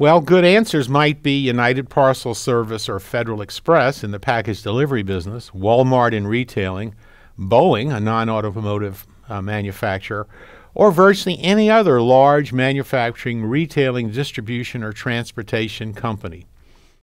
Well, good answers might be United Parcel Service or Federal Express in the package delivery business, Walmart in retailing, Boeing, a non automotive uh, manufacturer, or virtually any other large manufacturing, retailing, distribution, or transportation company.